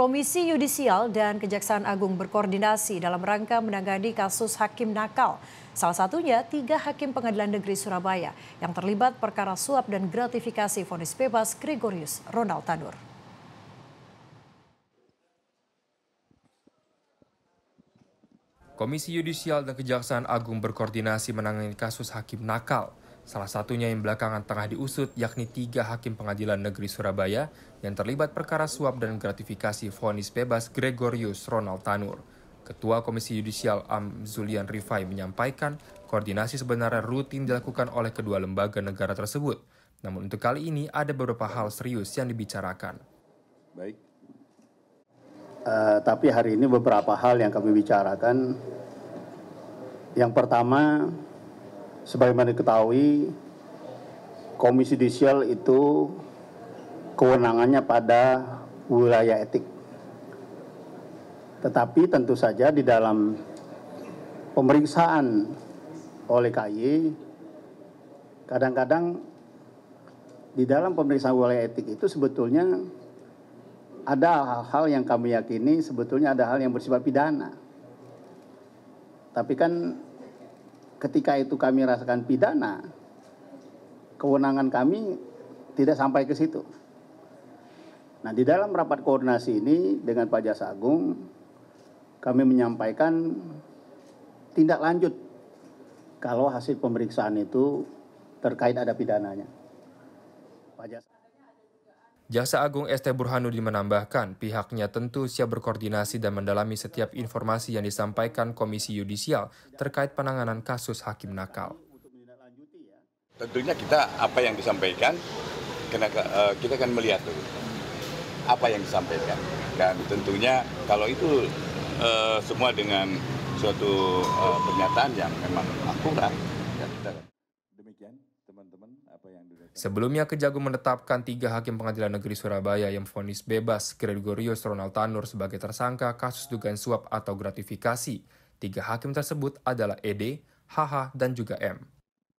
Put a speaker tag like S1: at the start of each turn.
S1: Komisi Yudisial dan Kejaksaan Agung berkoordinasi dalam rangka menangani kasus hakim nakal. Salah satunya tiga hakim pengadilan negeri Surabaya yang terlibat perkara suap dan gratifikasi vonis bebas Gregorius Ronald Tanur. Komisi Yudisial dan Kejaksaan Agung berkoordinasi menangani kasus hakim nakal. Salah satunya yang belakangan tengah diusut yakni tiga hakim pengadilan negeri Surabaya yang terlibat perkara suap dan gratifikasi vonis bebas Gregorius Ronald Tanur. Ketua Komisi Yudisial Am Zulian Rifai menyampaikan koordinasi sebenarnya rutin dilakukan oleh kedua lembaga negara tersebut. Namun untuk kali ini ada beberapa hal serius yang dibicarakan.
S2: Baik.
S3: Uh, tapi hari ini beberapa hal yang kami bicarakan. Yang pertama, sebagaimana diketahui komisi judisial itu kewenangannya pada wilayah etik. Tetapi tentu saja di dalam pemeriksaan oleh KY kadang-kadang di dalam pemeriksaan wilayah etik itu sebetulnya ada hal-hal yang kami yakini sebetulnya ada hal yang bersifat pidana. Tapi kan ketika itu kami rasakan pidana, kewenangan kami tidak sampai ke situ. Nah, di dalam rapat koordinasi ini dengan Pak Jasa Agung, kami menyampaikan tindak lanjut kalau hasil pemeriksaan itu terkait ada pidananya. Pak Jasa.
S1: Jaksa Agung ST Burhanuddin menambahkan pihaknya tentu siap berkoordinasi dan mendalami setiap informasi yang disampaikan Komisi Yudisial terkait penanganan kasus hakim nakal.
S2: Tentunya kita apa yang disampaikan, eh, kita akan melihat dulu apa yang disampaikan. Dan tentunya kalau itu eh, semua dengan suatu eh,
S1: pernyataan yang memang akurat, ya kita... demikian. Sebelumnya Kejagung menetapkan tiga hakim pengadilan negeri Surabaya yang vonis bebas Gregorius Ronald Tanur sebagai tersangka kasus dugaan suap atau gratifikasi. Tiga hakim tersebut adalah ED, HH, dan juga M.